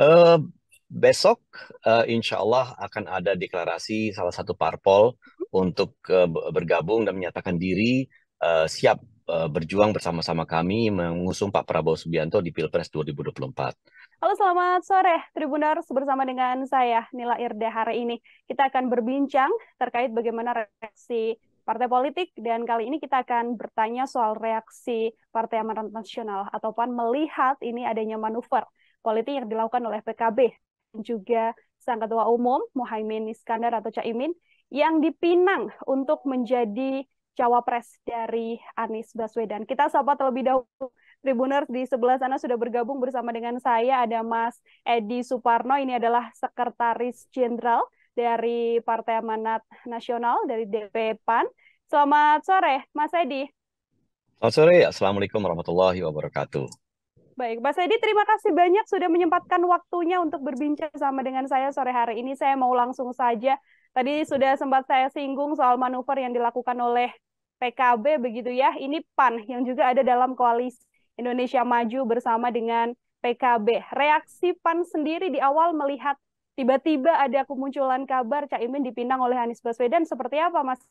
Uh, besok uh, insya Allah akan ada deklarasi salah satu parpol untuk uh, bergabung dan menyatakan diri uh, siap uh, berjuang bersama-sama kami mengusung Pak Prabowo Subianto di Pilpres 2024. Halo selamat sore Tribuners bersama dengan saya Nila Irde hari ini. Kita akan berbincang terkait bagaimana reaksi partai politik dan kali ini kita akan bertanya soal reaksi Partai Amanat Nasional ataupun melihat ini adanya manuver politik yang dilakukan oleh PKB dan juga sang ketua umum Muhaimin Iskandar atau Caimin yang dipinang untuk menjadi cawapres dari Anies Baswedan. Kita sapa terlebih dahulu Tribuners di sebelah sana sudah bergabung bersama dengan saya ada Mas Edi Suparno ini adalah sekretaris jenderal dari Partai Amanat Nasional dari DP PAN. Selamat sore Mas Edi. Selamat sore, Assalamualaikum warahmatullahi wabarakatuh. Baik, Mas Edi, terima kasih banyak sudah menyempatkan waktunya untuk berbincang sama dengan saya sore hari ini. Saya mau langsung saja. Tadi sudah sempat saya singgung soal manuver yang dilakukan oleh PKB begitu ya. Ini PAN yang juga ada dalam koalisi Indonesia Maju bersama dengan PKB. Reaksi PAN sendiri di awal melihat tiba-tiba ada kemunculan kabar Caimin dipinang oleh Anies Baswedan seperti apa, Mas?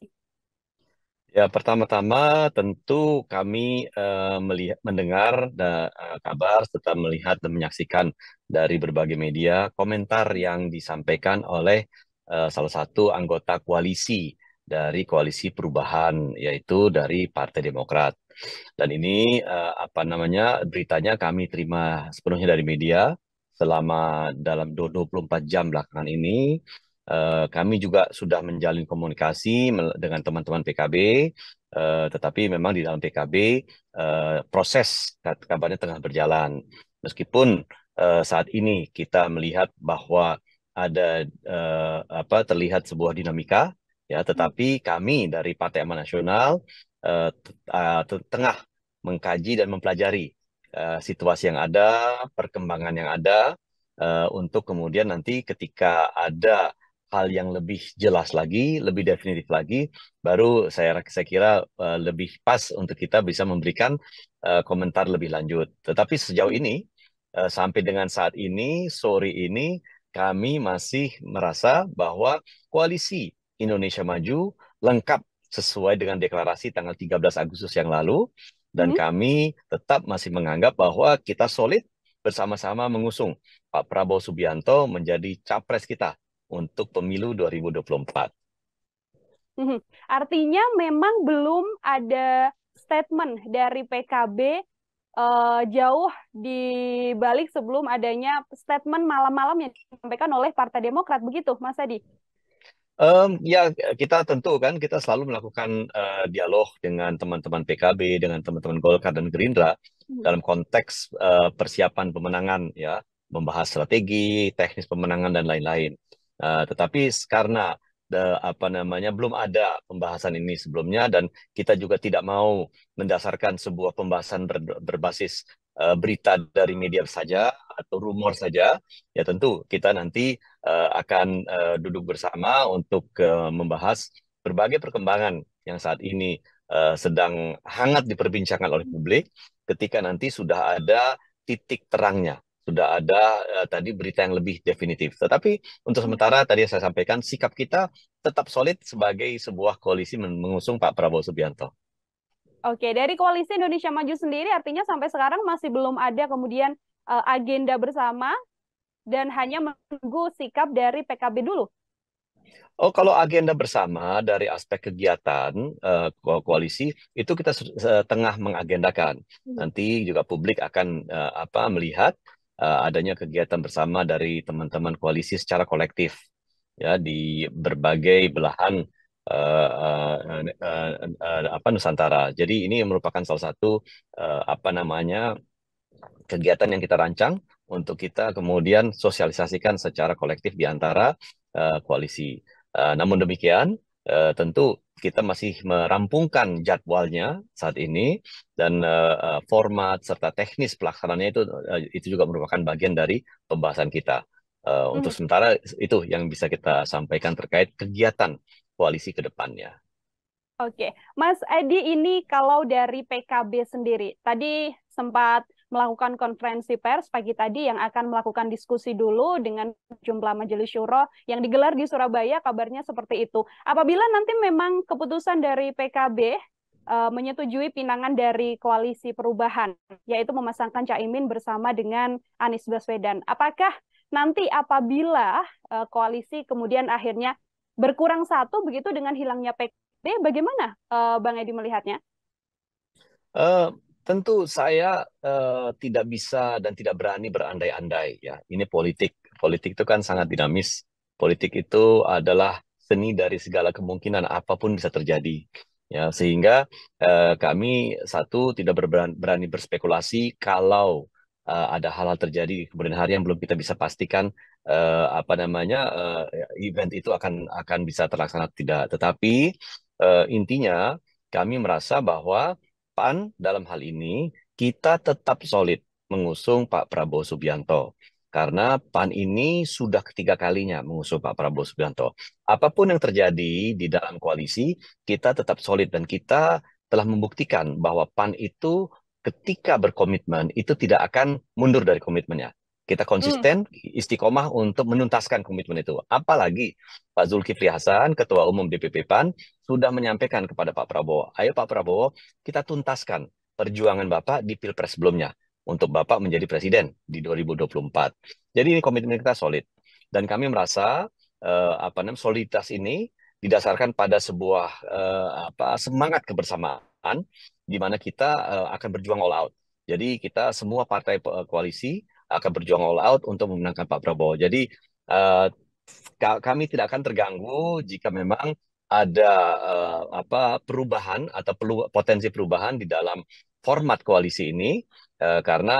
Ya, pertama-tama tentu kami uh, melihat, mendengar uh, kabar serta melihat dan menyaksikan dari berbagai media komentar yang disampaikan oleh uh, salah satu anggota koalisi dari koalisi perubahan yaitu dari Partai Demokrat. Dan ini uh, apa namanya beritanya kami terima sepenuhnya dari media selama dalam 24 jam belakangan ini Eh, kami juga sudah menjalin komunikasi dengan teman-teman PKB, uh, eh, tetapi memang di dalam PKB uh, eh, proses kabarnya tengah berjalan. Meskipun uh, saat ini kita melihat bahwa ada uh, apa terlihat sebuah dinamika, ya, tetapi kami dari Partai Amanat Nasional uh, uh, tengah mengkaji dan mempelajari uh, situasi yang ada, perkembangan yang ada, uh, untuk kemudian nanti ketika ada hal yang lebih jelas lagi, lebih definitif lagi, baru saya saya kira uh, lebih pas untuk kita bisa memberikan uh, komentar lebih lanjut. Tetapi sejauh ini uh, sampai dengan saat ini sore ini kami masih merasa bahwa koalisi Indonesia Maju lengkap sesuai dengan deklarasi tanggal 13 Agustus yang lalu dan -hmm. kami tetap masih menganggap bahwa kita solid bersama-sama mengusung Pak Prabowo Subianto menjadi capres kita untuk pemilu 2024. Hmm, artinya memang belum ada statement dari PKB uh, eh, jauh di balik sebelum adanya statement malam-malam yang disampaikan oleh Partai Demokrat begitu, Mas Adi? Um, ya kita tentu kan kita selalu melakukan uh, dialog dengan teman-teman PKB, dengan teman-teman Golkar dan Gerindra hmm. dalam konteks uh, persiapan pemenangan ya, membahas strategi, teknis pemenangan dan lain-lain. Eh, tetapi karena the, apa namanya belum ada pembahasan ini sebelumnya dan kita juga tidak mau mendasarkan sebuah pembahasan ber, berbasis uh, berita dari media saja atau rumor saja ya tentu kita nanti uh, akan uh, duduk bersama untuk uh, membahas berbagai perkembangan yang saat ini uh, sedang hangat diperbincangkan oleh publik ketika nanti sudah ada titik terangnya sudah ada uh, tadi berita yang lebih definitif. Tetapi untuk sementara tadi saya sampaikan sikap kita tetap solid sebagai sebuah koalisi mengusung Pak Prabowo Subianto. Oke, dari koalisi Indonesia Maju sendiri artinya sampai sekarang masih belum ada kemudian uh, agenda bersama dan hanya menunggu sikap dari PKB dulu. Oh, kalau agenda bersama dari aspek kegiatan uh, koalisi itu kita tengah mengagendakan. Hmm. Nanti juga publik akan uh, apa melihat uh, adanya kegiatan bersama dari teman-teman koalisi secara kolektif ya di berbagai belahan uh, uh, uh, uh, apa Nusantara. Jadi ini merupakan salah satu uh, apa namanya kegiatan yang kita rancang untuk kita kemudian sosialisasikan secara kolektif di antara uh, koalisi. Uh, namun demikian Eh, tentu kita masih merampungkan jadwalnya saat ini dan uh, format serta teknis pelaksanaannya itu uh, itu juga merupakan bagian dari pembahasan kita. Uh, hmm. Untuk sementara itu yang bisa kita sampaikan terkait kegiatan koalisi ke depannya. Oke, Mas Edi ini kalau dari PKB sendiri tadi sempat melakukan konferensi pers pagi tadi yang akan melakukan diskusi dulu dengan jumlah majelis syuro yang digelar di Surabaya kabarnya seperti itu. Apabila nanti memang keputusan dari PKB uh, eh, menyetujui pinangan dari koalisi perubahan, yaitu memasangkan Caimin bersama dengan Anies Baswedan. Apakah nanti apabila uh, koalisi kemudian akhirnya berkurang satu begitu dengan hilangnya PKB, bagaimana uh, Bang Edi melihatnya? Uh, Tentu saya uh, tidak bisa dan tidak berani berandai-andai ya. Ini politik. Politik itu kan sangat dinamis. Politik itu adalah seni dari segala kemungkinan apapun bisa terjadi. Ya, sehingga uh, kami satu tidak berani berspekulasi kalau uh, ada hal-hal terjadi kemudian hari yang belum kita bisa pastikan uh, apa namanya uh, event itu akan akan bisa terlaksana tidak. Tetapi uh, intinya kami merasa bahwa PAN dalam hal ini kita tetap solid mengusung Pak Prabowo Subianto. Karena PAN ini sudah ketiga kalinya mengusung Pak Prabowo Subianto. Apapun yang terjadi di dalam koalisi, kita tetap solid dan kita telah membuktikan bahwa PAN itu ketika berkomitmen itu tidak akan mundur dari komitmennya kita hmm. konsisten istiqomah untuk menuntaskan komitmen itu. Apalagi Pak Zulkifli Hasan, Ketua Umum DPP PAN, sudah menyampaikan kepada Pak Prabowo, ayo Pak Prabowo, kita tuntaskan perjuangan Bapak di Pilpres sebelumnya untuk Bapak menjadi Presiden di 2024. Jadi ini komitmen kita solid. Dan kami merasa eh, apa namanya soliditas ini didasarkan pada sebuah eh, apa semangat kebersamaan di mana kita eh, akan berjuang all out. Jadi kita semua partai eh, koalisi akan berjuang all out untuk memenangkan Pak Prabowo. Jadi uh, kami tidak akan terganggu jika memang ada uh, apa perubahan atau perlu, potensi perubahan di dalam format koalisi ini uh, karena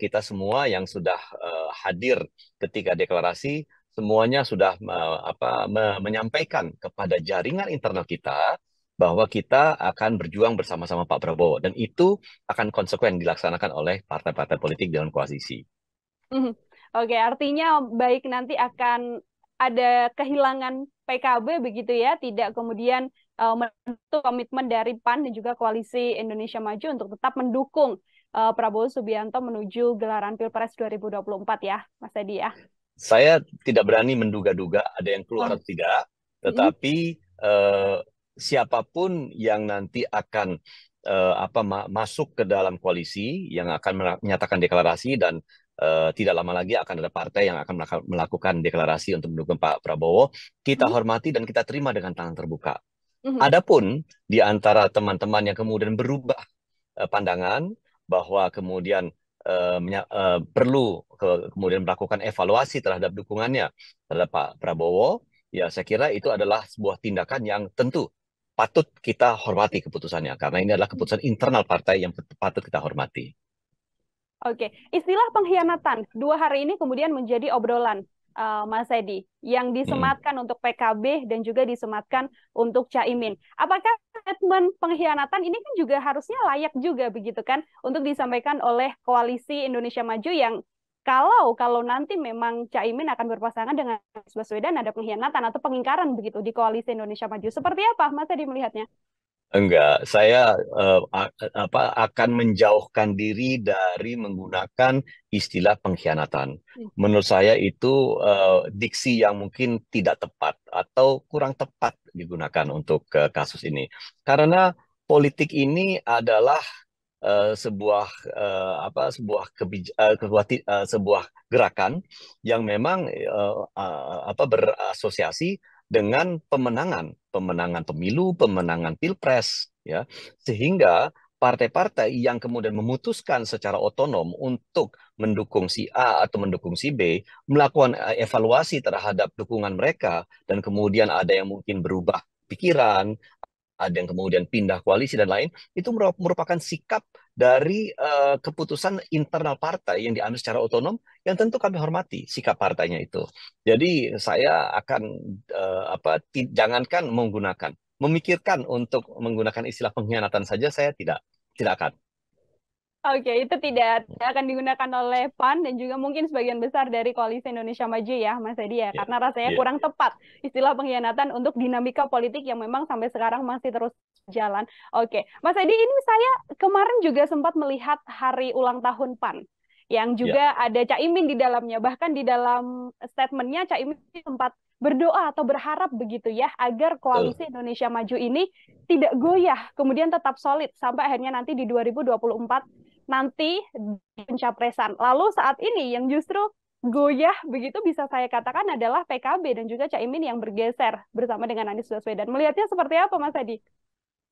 kita semua yang sudah uh, hadir ketika deklarasi semuanya sudah uh, apa me menyampaikan kepada jaringan internal kita bahwa kita akan berjuang bersama-sama Pak Prabowo dan itu akan konsekuen dilaksanakan oleh partai-partai politik dalam koalisi. Hmm. Oke, okay, artinya baik nanti akan ada kehilangan PKB begitu ya, tidak kemudian uh, eh, menentu komitmen dari PAN dan juga koalisi Indonesia Maju untuk tetap mendukung uh, Prabowo Subianto menuju gelaran Pilpres 2024 ya, Mas Edi ya. Saya tidak berani menduga-duga ada yang keluar oh. atau tidak, hmm. tetapi uh, siapapun yang nanti akan uh, apa ma masuk ke dalam koalisi yang akan menyatakan deklarasi dan uh, tidak lama lagi akan ada partai yang akan melakukan deklarasi untuk mendukung Pak Prabowo. Kita mm-hmm. hormati dan kita terima dengan tangan terbuka. Mm-hmm. Adapun di antara teman-teman yang kemudian berubah uh, pandangan bahwa kemudian uh, uh, perlu ke kemudian melakukan evaluasi terhadap dukungannya terhadap Pak Prabowo, ya saya kira itu adalah sebuah tindakan yang tentu patut kita hormati keputusannya karena ini adalah keputusan internal partai yang patut kita hormati. Oke, okay. istilah pengkhianatan dua hari ini kemudian menjadi obrolan uh, Mas Edi yang hmm. disematkan hmm. untuk PKB dan juga disematkan untuk Caimin. Apakah statement pengkhianatan ini kan juga harusnya layak juga begitu kan untuk disampaikan oleh koalisi Indonesia Maju yang kalau kalau nanti memang Caimin akan berpasangan dengan Mas Baswedan ada pengkhianatan atau pengingkaran begitu di koalisi Indonesia Maju. Seperti apa Mas Edi melihatnya? Enggak, saya uh, apa akan menjauhkan diri dari menggunakan istilah pengkhianatan. Hmm. Menurut saya itu uh, diksi yang mungkin tidak tepat atau kurang tepat digunakan untuk uh, kasus ini. Karena politik ini adalah sebuah apa sebuah kebijakan sebuah, sebuah gerakan yang memang apa berasosiasi dengan pemenangan, pemenangan pemilu, pemenangan pilpres, ya, sehingga partai-partai yang kemudian memutuskan secara otonom untuk mendukung si A atau mendukung si B, melakukan eh, evaluasi terhadap dukungan mereka, dan kemudian ada yang mungkin berubah pikiran, ada yang kemudian pindah koalisi dan lain, itu merupakan sikap dari uh, keputusan internal partai yang diambil secara otonom yang tentu kami hormati sikap partainya itu. Jadi saya akan uh, apa jangankan menggunakan, memikirkan untuk menggunakan istilah pengkhianatan saja saya tidak tidak akan. Oke, itu tidak akan digunakan oleh PAN dan juga mungkin sebagian besar dari Koalisi Indonesia Maju ya, Mas Edi ya, yeah. karena rasanya yeah. kurang tepat istilah pengkhianatan untuk dinamika politik yang memang sampai sekarang masih terus jalan. Oke, Mas Edi ini saya kemarin juga sempat melihat hari ulang tahun PAN yang iya. juga yeah. ada Caimin di dalamnya. Bahkan di dalam statementnya Caimin sempat berdoa atau berharap begitu ya agar koalisi Indonesia Maju ini tidak goyah, kemudian tetap solid sampai akhirnya nanti di 2024 nanti pencapresan. Lalu saat ini yang justru goyah begitu bisa saya katakan adalah PKB dan juga Caimin yang bergeser bersama dengan Anies Baswedan. Melihatnya seperti apa Mas Adi?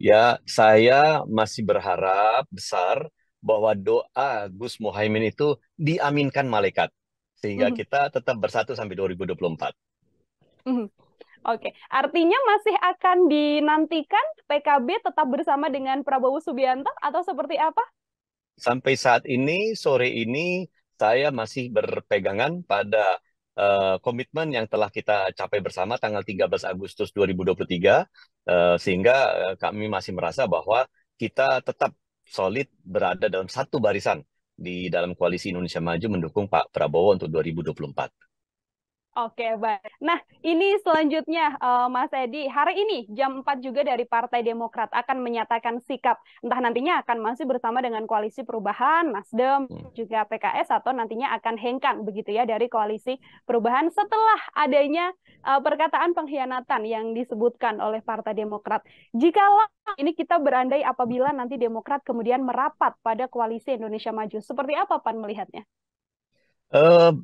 Ya, saya masih berharap besar bahwa doa Gus Muhaimin itu diaminkan malaikat sehingga -hmm. kita tetap bersatu sampai 2024. -hmm. Oke, artinya masih akan dinantikan PKB tetap bersama dengan Prabowo Subianto atau seperti apa? sampai saat ini sore ini saya masih berpegangan pada uh, komitmen yang telah kita capai bersama tanggal 13 Agustus 2023 uh, eh, sehingga eh, kami masih merasa bahwa kita tetap solid berada dalam satu barisan di dalam koalisi Indonesia Maju mendukung Pak Prabowo untuk 2024. Oke, baik. Nah, ini selanjutnya uh, Mas Edi, hari ini jam 4 juga dari Partai Demokrat akan menyatakan sikap. Entah nantinya akan masih bersama dengan Koalisi Perubahan, Nasdem, hmm. juga PKS atau nantinya akan hengkang begitu ya dari Koalisi Perubahan setelah adanya uh, perkataan pengkhianatan yang disebutkan oleh Partai Demokrat. Jikalau ini kita berandai apabila nanti Demokrat kemudian merapat pada Koalisi Indonesia Maju, seperti apa Pan melihatnya? Uh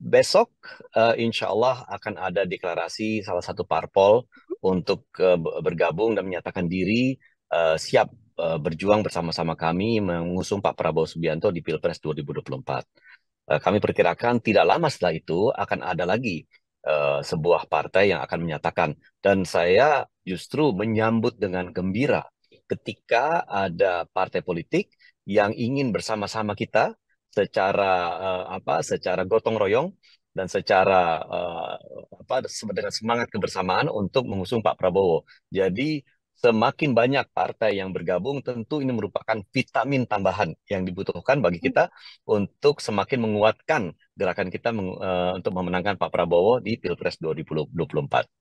Besok uh, insya Allah akan ada deklarasi salah satu parpol untuk uh, bergabung dan menyatakan diri uh, siap uh, berjuang bersama-sama kami mengusung Pak Prabowo Subianto di Pilpres 2024. Uh, kami perkirakan tidak lama setelah itu akan ada lagi uh, sebuah partai yang akan menyatakan. Dan saya justru menyambut dengan gembira ketika ada partai politik yang ingin bersama-sama kita secara uh, apa secara gotong royong dan secara uh, apa dengan semangat kebersamaan untuk mengusung Pak Prabowo. Jadi semakin banyak partai yang bergabung tentu ini merupakan vitamin tambahan yang dibutuhkan bagi hmm. kita untuk semakin menguatkan gerakan kita uh, untuk memenangkan Pak Prabowo di Pilpres 2024.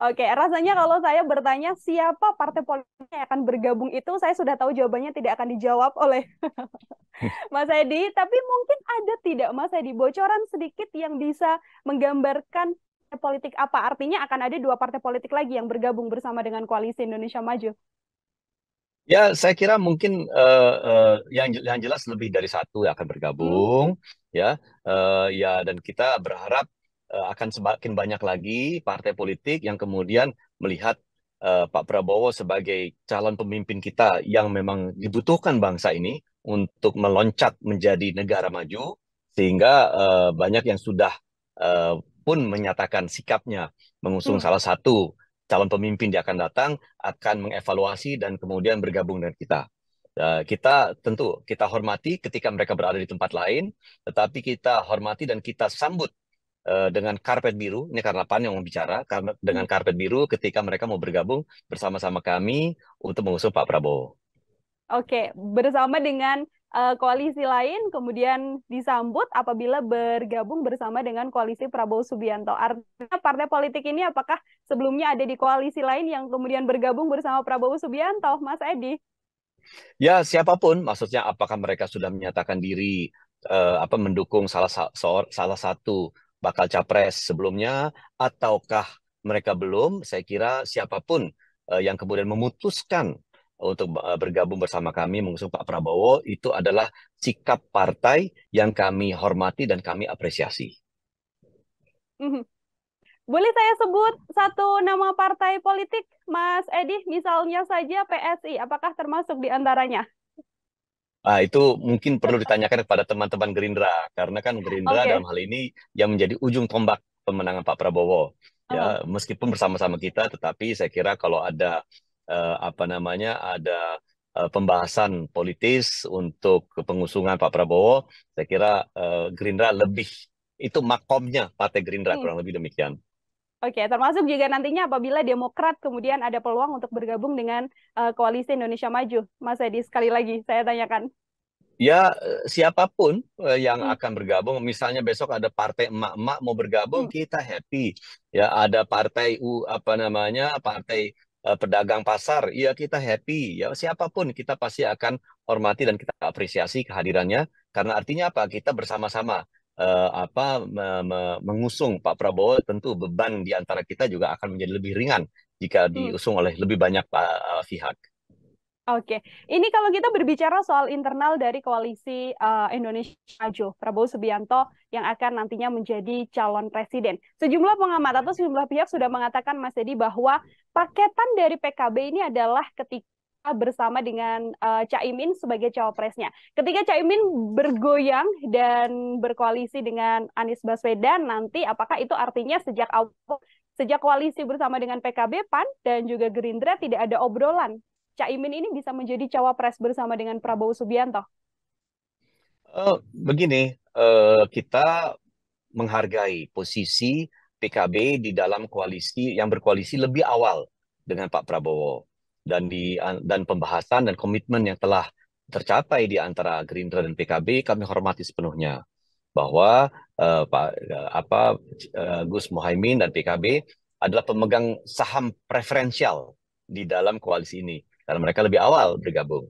Oke, rasanya kalau saya bertanya siapa partai politik yang akan bergabung itu, saya sudah tahu jawabannya tidak akan dijawab oleh Mas Edi. Tapi mungkin ada tidak Mas Edi bocoran sedikit yang bisa menggambarkan politik apa? Artinya akan ada dua partai politik lagi yang bergabung bersama dengan koalisi Indonesia Maju. Ya, saya kira mungkin uh, uh, yang yang jelas lebih dari satu yang akan bergabung, hmm. ya, uh, ya dan kita berharap Eh, akan semakin banyak lagi partai politik yang kemudian melihat uh, Pak Prabowo sebagai calon pemimpin kita yang memang dibutuhkan bangsa ini untuk meloncat menjadi negara maju sehingga uh, banyak yang sudah uh, pun menyatakan sikapnya mengusung hmm. salah satu calon pemimpin yang akan datang akan mengevaluasi dan kemudian bergabung dengan kita. kita tentu kita hormati ketika mereka berada di tempat lain, tetapi kita hormati dan kita sambut Eh, dengan karpet biru, ini karena PAN yang bicara, dengan hmm. karpet biru ketika mereka mau bergabung bersama-sama kami untuk mengusung Pak Prabowo. Oke, bersama dengan uh, koalisi lain, kemudian disambut apabila bergabung bersama dengan koalisi Prabowo Subianto. Artinya partai politik ini apakah sebelumnya ada di koalisi lain yang kemudian bergabung bersama Prabowo Subianto, Mas Edi? Ya, siapapun, maksudnya apakah mereka sudah menyatakan diri eh, apa mendukung salah, salah satu bakal capres sebelumnya ataukah mereka belum saya kira siapapun uh, yang kemudian memutuskan untuk eh, bergabung bersama kami mengusung Pak Prabowo itu adalah sikap partai yang kami hormati dan kami apresiasi. Mhm. Boleh saya sebut satu nama partai politik, Mas Edi, misalnya saja PSI, apakah termasuk di antaranya? Nah, itu mungkin perlu ditanyakan kepada teman-teman Gerindra karena kan Gerindra okay. dalam hal ini yang menjadi ujung tombak pemenangan Pak Prabowo. Ya, oh. Ya, meskipun bersama-sama kita tetapi saya kira kalau ada uh, apa namanya ada uh, pembahasan politis untuk pengusungan Pak Prabowo, saya kira uh, Gerindra lebih itu makomnya Partai Gerindra hmm. kurang lebih demikian. Oke, termasuk juga nantinya apabila Demokrat kemudian ada peluang untuk bergabung dengan uh, koalisi Indonesia Maju. Mas Edi, sekali lagi saya tanyakan. Ya, siapapun eh, yang hmm. akan bergabung, misalnya besok ada partai emak-emak mau bergabung, hmm. kita happy. Ya, ada partai U apa namanya? partai uh, pedagang pasar, ya kita happy. Ya, siapapun kita pasti akan hormati dan kita apresiasi kehadirannya karena artinya apa? Kita bersama-sama uh, apa me me mengusung Pak Prabowo tentu beban di antara kita juga akan menjadi lebih ringan jika hmm. diusung oleh lebih banyak uh, pihak. Oke, ini kalau kita berbicara soal internal dari koalisi uh, Indonesia Maju, Prabowo Subianto yang akan nantinya menjadi calon presiden. Sejumlah pengamat atau sejumlah pihak sudah mengatakan Mas Edi bahwa paketan dari PKB ini adalah ketika bersama dengan uh, eh, Caimin sebagai cawapresnya. Ketika Caimin bergoyang dan berkoalisi dengan Anies Baswedan nanti apakah itu artinya sejak awal sejak koalisi bersama dengan PKB, PAN dan juga Gerindra tidak ada obrolan Caimin ini bisa menjadi cawapres bersama dengan Prabowo Subianto? Uh, begini, uh, kita menghargai posisi PKB di dalam koalisi yang berkoalisi lebih awal dengan Pak Prabowo dan di dan pembahasan dan komitmen yang telah tercapai di antara Gerindra dan PKB kami hormati sepenuhnya bahwa uh, Pak uh, apa uh, Gus Muhaimin dan PKB adalah pemegang saham preferensial di dalam koalisi ini karena mereka lebih awal bergabung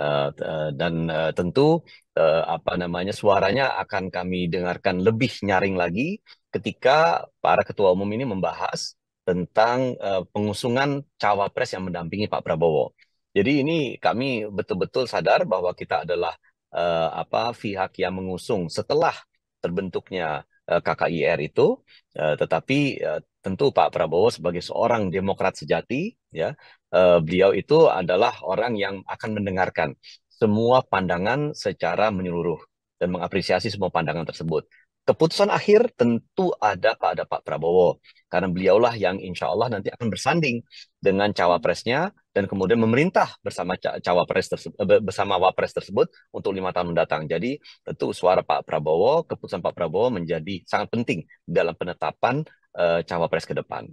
uh, uh, dan uh, tentu uh, apa namanya suaranya akan kami dengarkan lebih nyaring lagi ketika para ketua umum ini membahas tentang uh, pengusungan cawapres yang mendampingi Pak Prabowo. Jadi ini kami betul-betul sadar bahwa kita adalah uh, apa pihak yang mengusung setelah terbentuknya uh, eh, KKIR itu, uh, tetapi uh, tentu Pak Prabowo sebagai seorang demokrat sejati, ya uh, beliau itu adalah orang yang akan mendengarkan semua pandangan secara menyeluruh dan mengapresiasi semua pandangan tersebut keputusan akhir tentu ada pada Pak Prabowo karena beliaulah yang insya Allah nanti akan bersanding dengan cawapresnya dan kemudian memerintah bersama cawapres tersebut, eh, bersama wapres tersebut untuk lima tahun mendatang. Jadi tentu suara Pak Prabowo, keputusan Pak Prabowo menjadi sangat penting dalam penetapan uh, cawapres ke depan.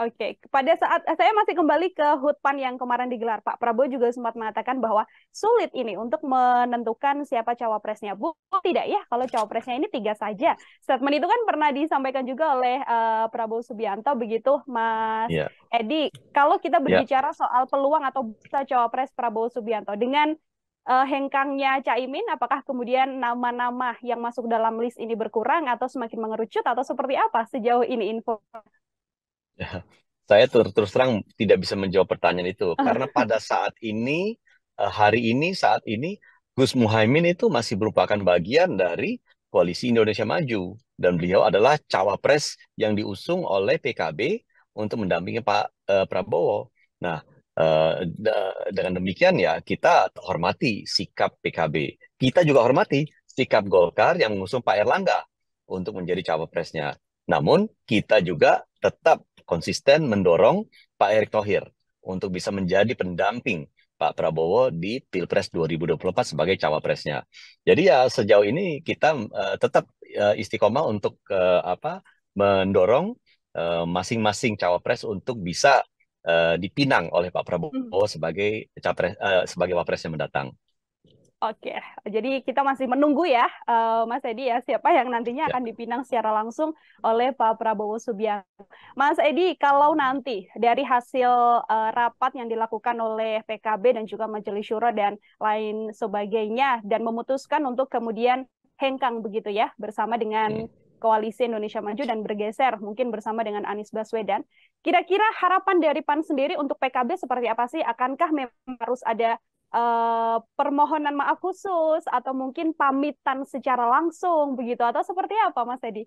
Oke, okay. pada saat eh, saya masih kembali ke hutpan yang kemarin digelar, Pak Prabowo juga sempat mengatakan bahwa sulit ini untuk menentukan siapa cawapresnya. Bu, tidak ya kalau cawapresnya ini tiga saja. Statement itu kan pernah disampaikan juga oleh uh, Prabowo Subianto begitu, Mas yeah. Edi. Kalau kita iya. berbicara yeah. soal peluang atau bisa cawapres Prabowo Subianto dengan uh, hengkangnya Caimin, apakah kemudian nama-nama yang masuk dalam list ini berkurang atau semakin mengerucut atau seperti apa sejauh ini info? Ya, saya terus terang tidak bisa menjawab pertanyaan itu ah. karena pada saat ini eh, hari ini saat ini Gus Muhaymin itu masih merupakan bagian dari koalisi Indonesia Maju dan beliau adalah cawapres yang diusung oleh PKB untuk mendampingi Pak uh, Prabowo. Nah, uh, dengan demikian ya kita hormati sikap PKB. Kita juga hormati sikap Golkar yang mengusung Pak Erlangga untuk menjadi cawapresnya. Namun kita juga tetap konsisten mendorong Pak Erick Thohir untuk bisa menjadi pendamping Pak Prabowo di Pilpres 2024 sebagai cawapresnya. Jadi ya sejauh ini kita uh, tetap uh, istiqomah untuk uh, apa mendorong masing-masing uh, cawapres untuk bisa uh, dipinang oleh Pak Prabowo hmm. sebagai capres uh, sebagai wapres yang mendatang. Oke, jadi kita masih menunggu ya, uh, Mas Edi ya, siapa yang nantinya ya. akan dipinang secara langsung oleh Pak Prabowo Subianto. Mas Edi, kalau nanti dari hasil uh, rapat yang dilakukan oleh PKB dan juga Majelis Syuro dan lain sebagainya, dan memutuskan untuk kemudian hengkang begitu ya, bersama dengan ya. Koalisi Indonesia Maju dan bergeser mungkin bersama dengan Anies Baswedan. Kira-kira harapan dari PAN sendiri untuk PKB seperti apa sih? Akankah memang harus ada Eh, permohonan maaf khusus atau mungkin pamitan secara langsung begitu atau seperti apa Mas Edi?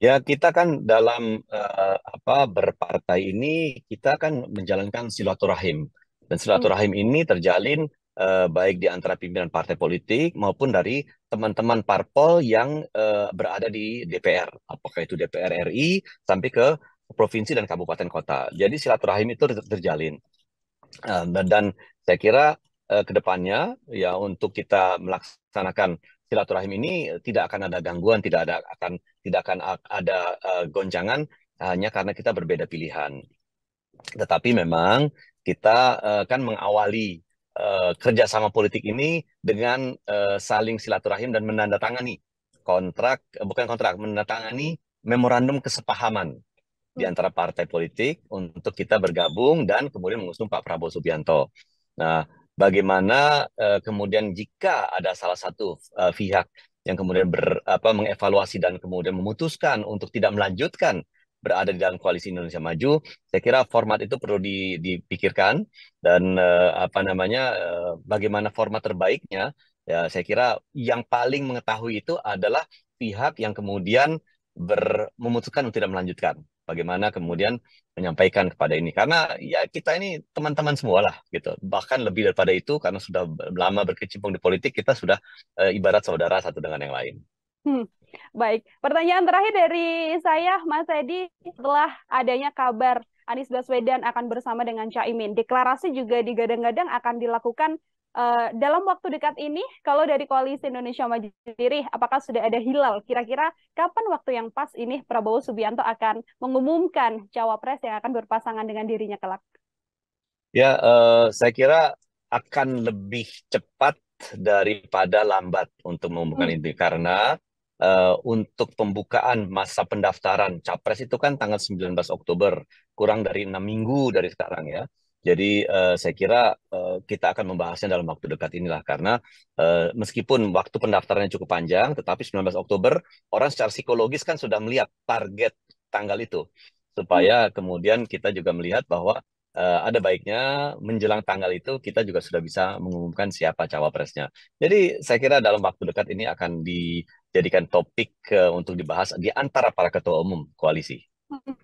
Ya kita kan dalam uh, apa berpartai ini kita kan menjalankan silaturahim dan silaturahim hmm. ini terjalin uh, baik di antara pimpinan partai politik maupun dari teman-teman parpol yang uh, berada di DPR apakah itu DPR RI sampai ke provinsi dan kabupaten kota. Jadi silaturahim itu terjalin. Ah, dan, dan saya kira uh, ke depannya ya untuk kita melaksanakan silaturahim ini eh, tidak akan ada gangguan, tidak ada akan tidak akan ada uh, eh, goncangan hanya karena kita berbeda pilihan. Tetapi memang kita uh, kan mengawali uh, kerjasama politik ini dengan uh, saling silaturahim dan menandatangani kontrak, bukan kontrak, menandatangani memorandum kesepahaman di antara partai politik untuk kita bergabung dan kemudian mengusung Pak Prabowo Subianto. Nah, bagaimana uh, kemudian jika ada salah satu uh, pihak yang kemudian ber, apa, mengevaluasi dan kemudian memutuskan untuk tidak melanjutkan berada di dalam koalisi Indonesia Maju, saya kira format itu perlu dipikirkan dan uh, apa namanya uh, bagaimana format terbaiknya. Ya, saya kira yang paling mengetahui itu adalah pihak yang kemudian ber, memutuskan untuk tidak melanjutkan bagaimana kemudian menyampaikan kepada ini karena ya kita ini teman-teman semua lah gitu bahkan lebih daripada itu karena sudah lama berkecimpung di politik kita sudah e, ibarat saudara satu dengan yang lain. Hmm. Baik, pertanyaan terakhir dari saya Mas Edi setelah adanya kabar Anies Baswedan akan bersama dengan Caimin, deklarasi juga digadang-gadang akan dilakukan Uh, dalam waktu dekat ini, kalau dari Koalisi Indonesia Maju sendiri, apakah sudah ada hilal? Kira-kira kapan waktu yang pas ini Prabowo Subianto akan mengumumkan cawapres yang akan berpasangan dengan dirinya kelak? Ya, uh, saya kira akan lebih cepat daripada lambat untuk mengumumkan hmm. ini karena uh, untuk pembukaan masa pendaftaran capres itu kan tanggal 19 Oktober, kurang dari enam minggu dari sekarang ya. Jadi uh, saya kira uh, kita akan membahasnya dalam waktu dekat inilah karena uh, meskipun waktu pendaftarannya cukup panjang, tetapi 19 Oktober orang secara psikologis kan sudah melihat target tanggal itu hmm. supaya kemudian kita juga melihat bahwa uh, ada baiknya menjelang tanggal itu kita juga sudah bisa mengumumkan siapa cawapresnya. Jadi saya kira dalam waktu dekat ini akan dijadikan topik uh, untuk dibahas di antara para ketua umum koalisi. Hmm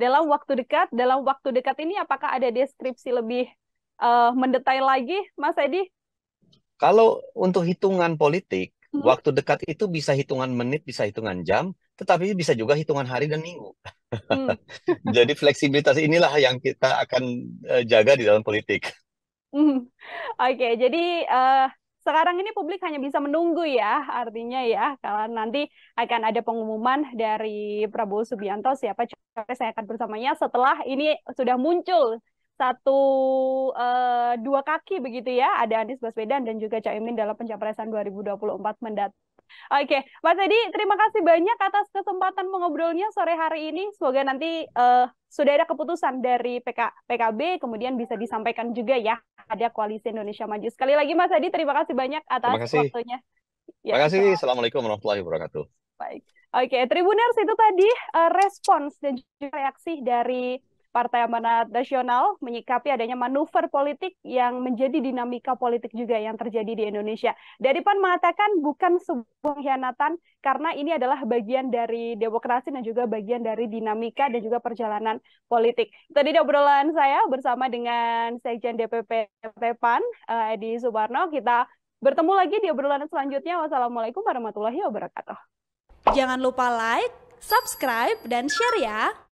dalam waktu dekat. Dalam waktu dekat ini apakah ada deskripsi lebih uh, mendetail lagi, Mas Edi? Kalau untuk hitungan politik, hmm. waktu dekat itu bisa hitungan menit, bisa hitungan jam, tetapi bisa juga hitungan hari dan minggu. Hmm. Jadi fleksibilitas inilah yang kita akan eh, jaga di dalam politik. Hmm. Oke, okay, jadi uh, sekarang ini publik hanya bisa menunggu ya, artinya ya, kalau nanti akan ada pengumuman dari Prabowo Subianto siapa capres saya akan bersamanya setelah ini sudah muncul satu uh, dua kaki begitu ya, ada Anies Baswedan dan juga Caimin dalam pencapresan 2024 mendat. Oke, Mas Edi, terima kasih banyak atas kesempatan mengobrolnya sore hari ini. Semoga nanti uh, sudah ada keputusan dari PK, PKB, kemudian bisa disampaikan juga ya ada Koalisi Indonesia Maju. Sekali lagi Mas Adi, terima kasih banyak atas terima kasih. waktunya. Ya, terima kasih. Assalamualaikum warahmatullahi wabarakatuh. Baik. Oke, Tribuners itu tadi uh, respons dan juga reaksi dari Partai Amanat Nasional menyikapi adanya manuver politik yang menjadi dinamika politik juga yang terjadi di Indonesia. Dari Pan mengatakan bukan sebuah pengkhianatan karena ini adalah bagian dari demokrasi dan juga bagian dari dinamika dan juga perjalanan politik. Tadi obrolan saya bersama dengan Sekjen DPP PAN eh, Edi Subarno. Kita bertemu lagi di obrolan selanjutnya. Wassalamualaikum warahmatullahi wabarakatuh. Jangan lupa like, subscribe, dan share ya.